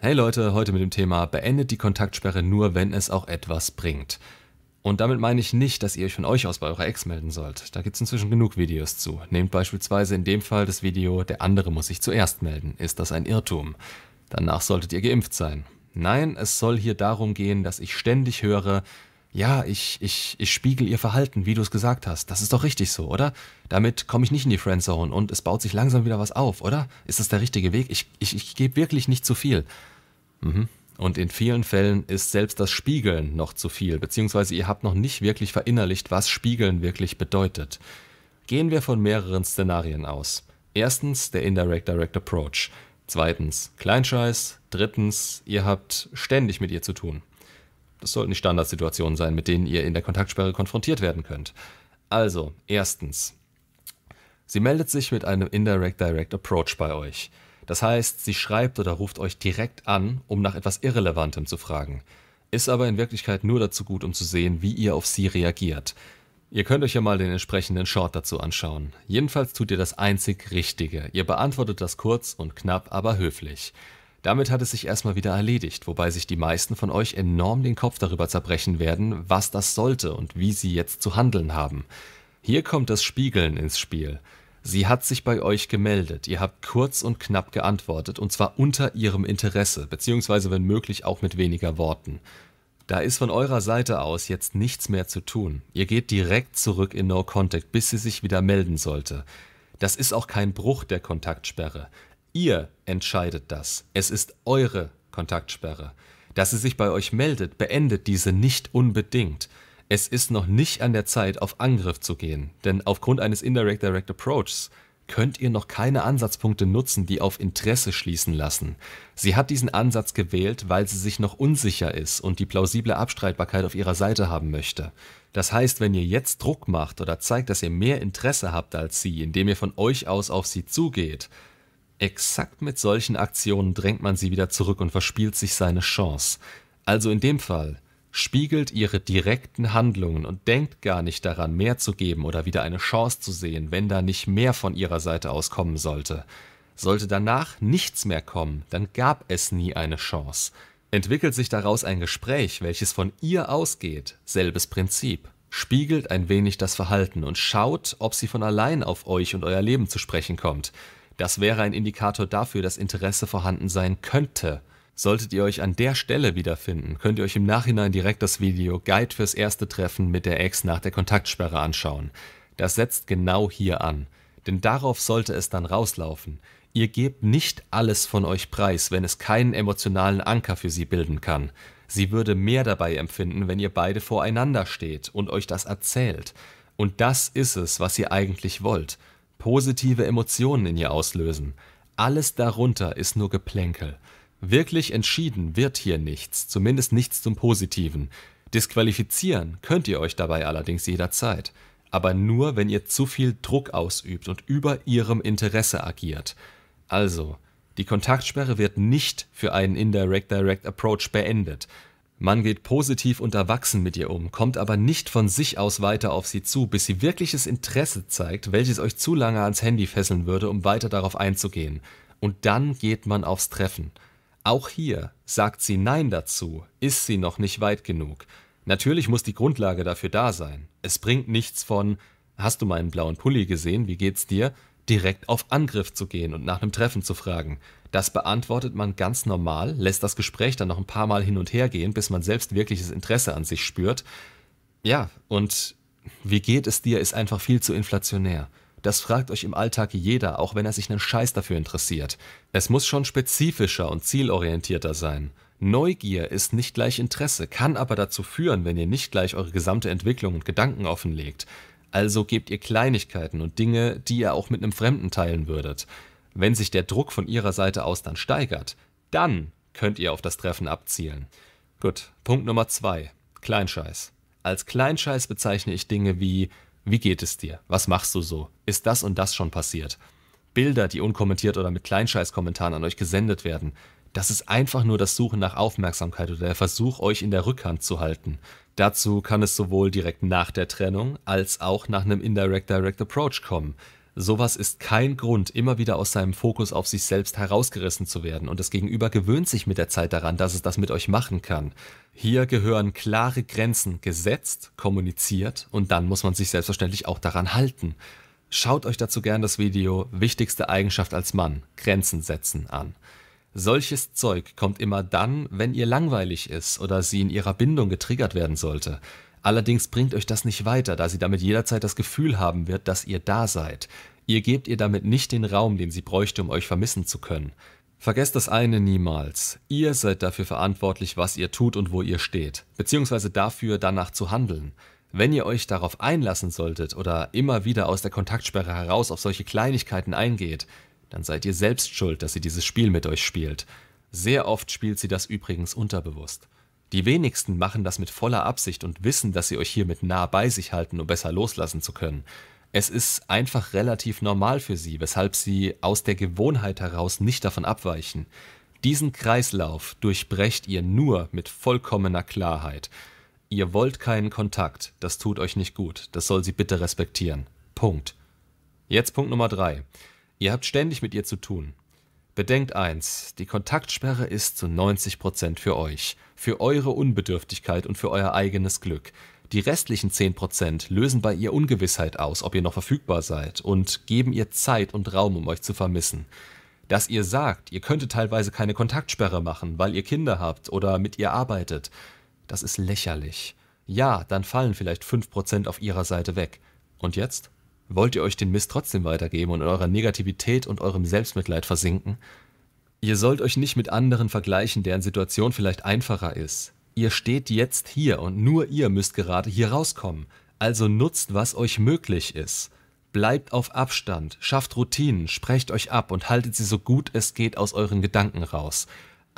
Hey Leute, heute mit dem Thema beendet die Kontaktsperre nur, wenn es auch etwas bringt. Und damit meine ich nicht, dass ihr euch von euch aus bei eurer Ex melden sollt. Da gibt es inzwischen genug Videos zu. Nehmt beispielsweise in dem Fall das Video, der andere muss sich zuerst melden. Ist das ein Irrtum? Danach solltet ihr geimpft sein. Nein, es soll hier darum gehen, dass ich ständig höre, ja, ich, ich, ich spiegel ihr Verhalten, wie du es gesagt hast. Das ist doch richtig so, oder? Damit komme ich nicht in die Friendzone und es baut sich langsam wieder was auf, oder? Ist das der richtige Weg? Ich, ich, ich gebe wirklich nicht zu viel. Mhm. Und in vielen Fällen ist selbst das Spiegeln noch zu viel, beziehungsweise ihr habt noch nicht wirklich verinnerlicht, was Spiegeln wirklich bedeutet. Gehen wir von mehreren Szenarien aus. Erstens der Indirect Direct Approach. Zweitens Kleinscheiß. Drittens, ihr habt ständig mit ihr zu tun. Das sollten die Standardsituationen sein, mit denen ihr in der Kontaktsperre konfrontiert werden könnt. Also, erstens. Sie meldet sich mit einem Indirect Direct Approach bei euch. Das heißt, sie schreibt oder ruft euch direkt an, um nach etwas Irrelevantem zu fragen. Ist aber in Wirklichkeit nur dazu gut, um zu sehen, wie ihr auf sie reagiert. Ihr könnt euch ja mal den entsprechenden Short dazu anschauen. Jedenfalls tut ihr das einzig Richtige. Ihr beantwortet das kurz und knapp, aber höflich. Damit hat es sich erstmal wieder erledigt, wobei sich die meisten von euch enorm den Kopf darüber zerbrechen werden, was das sollte und wie sie jetzt zu handeln haben. Hier kommt das Spiegeln ins Spiel. Sie hat sich bei euch gemeldet, ihr habt kurz und knapp geantwortet und zwar unter ihrem Interesse, beziehungsweise wenn möglich auch mit weniger Worten. Da ist von eurer Seite aus jetzt nichts mehr zu tun. Ihr geht direkt zurück in No Contact, bis sie sich wieder melden sollte. Das ist auch kein Bruch der Kontaktsperre. Ihr entscheidet das. Es ist eure Kontaktsperre. Dass sie sich bei euch meldet, beendet diese nicht unbedingt. Es ist noch nicht an der Zeit, auf Angriff zu gehen, denn aufgrund eines Indirect Direct Approaches könnt ihr noch keine Ansatzpunkte nutzen, die auf Interesse schließen lassen. Sie hat diesen Ansatz gewählt, weil sie sich noch unsicher ist und die plausible Abstreitbarkeit auf ihrer Seite haben möchte. Das heißt, wenn ihr jetzt Druck macht oder zeigt, dass ihr mehr Interesse habt als sie, indem ihr von euch aus auf sie zugeht, Exakt mit solchen Aktionen drängt man sie wieder zurück und verspielt sich seine Chance. Also in dem Fall spiegelt ihre direkten Handlungen und denkt gar nicht daran, mehr zu geben oder wieder eine Chance zu sehen, wenn da nicht mehr von ihrer Seite aus kommen sollte. Sollte danach nichts mehr kommen, dann gab es nie eine Chance. Entwickelt sich daraus ein Gespräch, welches von ihr ausgeht, selbes Prinzip. Spiegelt ein wenig das Verhalten und schaut, ob sie von allein auf euch und euer Leben zu sprechen kommt. Das wäre ein Indikator dafür, dass Interesse vorhanden sein könnte. Solltet ihr euch an der Stelle wiederfinden, könnt ihr euch im Nachhinein direkt das Video Guide fürs erste Treffen mit der Ex nach der Kontaktsperre anschauen. Das setzt genau hier an. Denn darauf sollte es dann rauslaufen. Ihr gebt nicht alles von euch preis, wenn es keinen emotionalen Anker für sie bilden kann. Sie würde mehr dabei empfinden, wenn ihr beide voreinander steht und euch das erzählt. Und das ist es, was ihr eigentlich wollt positive Emotionen in ihr auslösen. Alles darunter ist nur Geplänkel. Wirklich entschieden wird hier nichts, zumindest nichts zum Positiven. Disqualifizieren könnt ihr euch dabei allerdings jederzeit, aber nur, wenn ihr zu viel Druck ausübt und über ihrem Interesse agiert. Also, die Kontaktsperre wird nicht für einen Indirect Direct Approach beendet, man geht positiv und erwachsen mit ihr um, kommt aber nicht von sich aus weiter auf sie zu, bis sie wirkliches Interesse zeigt, welches euch zu lange ans Handy fesseln würde, um weiter darauf einzugehen. Und dann geht man aufs Treffen. Auch hier sagt sie Nein dazu, ist sie noch nicht weit genug. Natürlich muss die Grundlage dafür da sein. Es bringt nichts von Hast du meinen blauen Pulli gesehen, wie geht's dir? direkt auf Angriff zu gehen und nach einem Treffen zu fragen. Das beantwortet man ganz normal, lässt das Gespräch dann noch ein paar Mal hin und her gehen, bis man selbst wirkliches Interesse an sich spürt. Ja, und wie geht es dir ist einfach viel zu inflationär. Das fragt euch im Alltag jeder, auch wenn er sich einen Scheiß dafür interessiert. Es muss schon spezifischer und zielorientierter sein. Neugier ist nicht gleich Interesse, kann aber dazu führen, wenn ihr nicht gleich eure gesamte Entwicklung und Gedanken offenlegt. Also gebt ihr Kleinigkeiten und Dinge, die ihr auch mit einem Fremden teilen würdet. Wenn sich der Druck von ihrer Seite aus dann steigert, dann könnt ihr auf das Treffen abzielen. Gut, Punkt Nummer zwei: Kleinscheiß. Als Kleinscheiß bezeichne ich Dinge wie wie geht es dir? Was machst du so? Ist das und das schon passiert? Bilder, die unkommentiert oder mit Kleinscheißkommentaren an euch gesendet werden. Das ist einfach nur das Suchen nach Aufmerksamkeit oder der Versuch, euch in der Rückhand zu halten. Dazu kann es sowohl direkt nach der Trennung als auch nach einem Indirect Direct Approach kommen. Sowas ist kein Grund, immer wieder aus seinem Fokus auf sich selbst herausgerissen zu werden und das Gegenüber gewöhnt sich mit der Zeit daran, dass es das mit euch machen kann. Hier gehören klare Grenzen gesetzt, kommuniziert und dann muss man sich selbstverständlich auch daran halten. Schaut euch dazu gern das Video Wichtigste Eigenschaft als Mann, Grenzen setzen an. Solches Zeug kommt immer dann, wenn ihr langweilig ist oder sie in ihrer Bindung getriggert werden sollte. Allerdings bringt euch das nicht weiter, da sie damit jederzeit das Gefühl haben wird, dass ihr da seid. Ihr gebt ihr damit nicht den Raum, den sie bräuchte, um euch vermissen zu können. Vergesst das eine niemals. Ihr seid dafür verantwortlich, was ihr tut und wo ihr steht, beziehungsweise dafür, danach zu handeln. Wenn ihr euch darauf einlassen solltet oder immer wieder aus der Kontaktsperre heraus auf solche Kleinigkeiten eingeht, dann seid ihr selbst schuld, dass sie dieses Spiel mit euch spielt. Sehr oft spielt sie das übrigens unterbewusst. Die wenigsten machen das mit voller Absicht und wissen, dass sie euch hiermit nah bei sich halten, um besser loslassen zu können. Es ist einfach relativ normal für sie, weshalb sie aus der Gewohnheit heraus nicht davon abweichen. Diesen Kreislauf durchbrecht ihr nur mit vollkommener Klarheit. Ihr wollt keinen Kontakt, das tut euch nicht gut, das soll sie bitte respektieren. Punkt. Jetzt Punkt Nummer 3. Ihr habt ständig mit ihr zu tun. Bedenkt eins, die Kontaktsperre ist zu 90% Prozent für euch, für eure Unbedürftigkeit und für euer eigenes Glück. Die restlichen 10% lösen bei ihr Ungewissheit aus, ob ihr noch verfügbar seid, und geben ihr Zeit und Raum, um euch zu vermissen. Dass ihr sagt, ihr könntet teilweise keine Kontaktsperre machen, weil ihr Kinder habt oder mit ihr arbeitet, das ist lächerlich. Ja, dann fallen vielleicht 5% auf ihrer Seite weg. Und jetzt? Wollt ihr euch den Mist trotzdem weitergeben und in eurer Negativität und eurem Selbstmitleid versinken? Ihr sollt euch nicht mit anderen vergleichen, deren Situation vielleicht einfacher ist. Ihr steht jetzt hier und nur ihr müsst gerade hier rauskommen. Also nutzt, was euch möglich ist. Bleibt auf Abstand, schafft Routinen, sprecht euch ab und haltet sie so gut es geht aus euren Gedanken raus.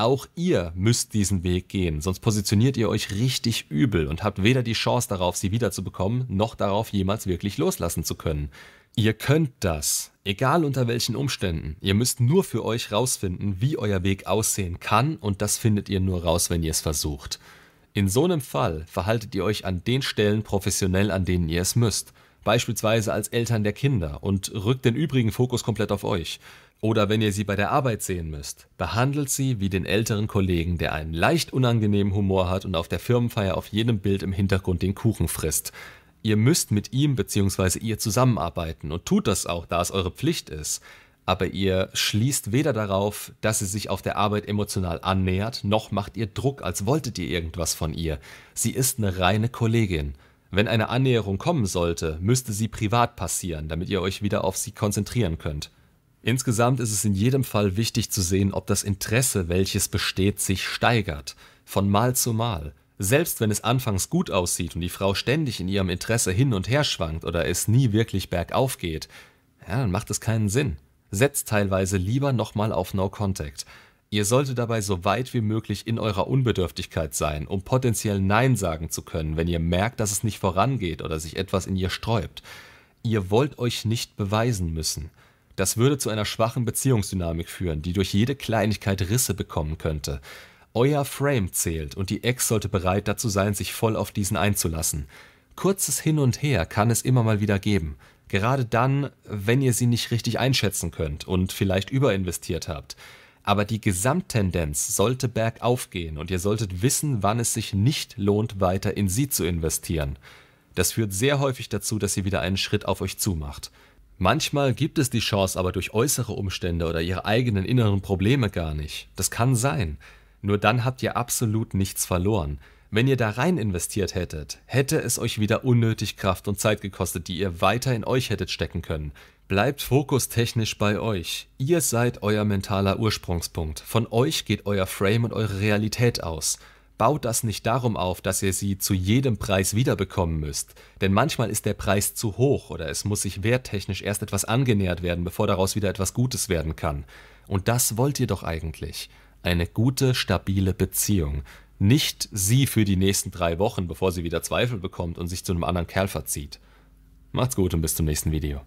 Auch ihr müsst diesen Weg gehen, sonst positioniert ihr euch richtig übel und habt weder die Chance darauf, sie wiederzubekommen, noch darauf, jemals wirklich loslassen zu können. Ihr könnt das, egal unter welchen Umständen. Ihr müsst nur für euch rausfinden, wie euer Weg aussehen kann und das findet ihr nur raus, wenn ihr es versucht. In so einem Fall verhaltet ihr euch an den Stellen professionell, an denen ihr es müsst beispielsweise als Eltern der Kinder und rückt den übrigen Fokus komplett auf euch. Oder wenn ihr sie bei der Arbeit sehen müsst, behandelt sie wie den älteren Kollegen, der einen leicht unangenehmen Humor hat und auf der Firmenfeier auf jedem Bild im Hintergrund den Kuchen frisst. Ihr müsst mit ihm bzw. ihr zusammenarbeiten und tut das auch, da es eure Pflicht ist. Aber ihr schließt weder darauf, dass sie sich auf der Arbeit emotional annähert, noch macht ihr Druck, als wolltet ihr irgendwas von ihr. Sie ist eine reine Kollegin. Wenn eine Annäherung kommen sollte, müsste sie privat passieren, damit ihr euch wieder auf sie konzentrieren könnt. Insgesamt ist es in jedem Fall wichtig zu sehen, ob das Interesse, welches besteht, sich steigert, von Mal zu Mal. Selbst wenn es anfangs gut aussieht und die Frau ständig in ihrem Interesse hin und her schwankt oder es nie wirklich bergauf geht, ja, dann macht es keinen Sinn. Setzt teilweise lieber nochmal auf No Contact. Ihr solltet dabei so weit wie möglich in eurer Unbedürftigkeit sein, um potenziell Nein sagen zu können, wenn ihr merkt, dass es nicht vorangeht oder sich etwas in ihr sträubt. Ihr wollt euch nicht beweisen müssen. Das würde zu einer schwachen Beziehungsdynamik führen, die durch jede Kleinigkeit Risse bekommen könnte. Euer Frame zählt und die Ex sollte bereit dazu sein, sich voll auf diesen einzulassen. Kurzes Hin und Her kann es immer mal wieder geben. Gerade dann, wenn ihr sie nicht richtig einschätzen könnt und vielleicht überinvestiert habt aber die Gesamttendenz sollte bergauf gehen und ihr solltet wissen, wann es sich nicht lohnt, weiter in sie zu investieren. Das führt sehr häufig dazu, dass sie wieder einen Schritt auf euch zumacht. Manchmal gibt es die Chance aber durch äußere Umstände oder ihre eigenen inneren Probleme gar nicht. Das kann sein. Nur dann habt ihr absolut nichts verloren. Wenn ihr da rein investiert hättet, hätte es euch wieder unnötig Kraft und Zeit gekostet, die ihr weiter in euch hättet stecken können. Bleibt fokustechnisch bei euch. Ihr seid euer mentaler Ursprungspunkt. Von euch geht euer Frame und eure Realität aus. Baut das nicht darum auf, dass ihr sie zu jedem Preis wiederbekommen müsst. Denn manchmal ist der Preis zu hoch oder es muss sich werttechnisch erst etwas angenähert werden, bevor daraus wieder etwas Gutes werden kann. Und das wollt ihr doch eigentlich. Eine gute, stabile Beziehung nicht sie für die nächsten drei Wochen, bevor sie wieder Zweifel bekommt und sich zu einem anderen Kerl verzieht. Macht's gut und bis zum nächsten Video.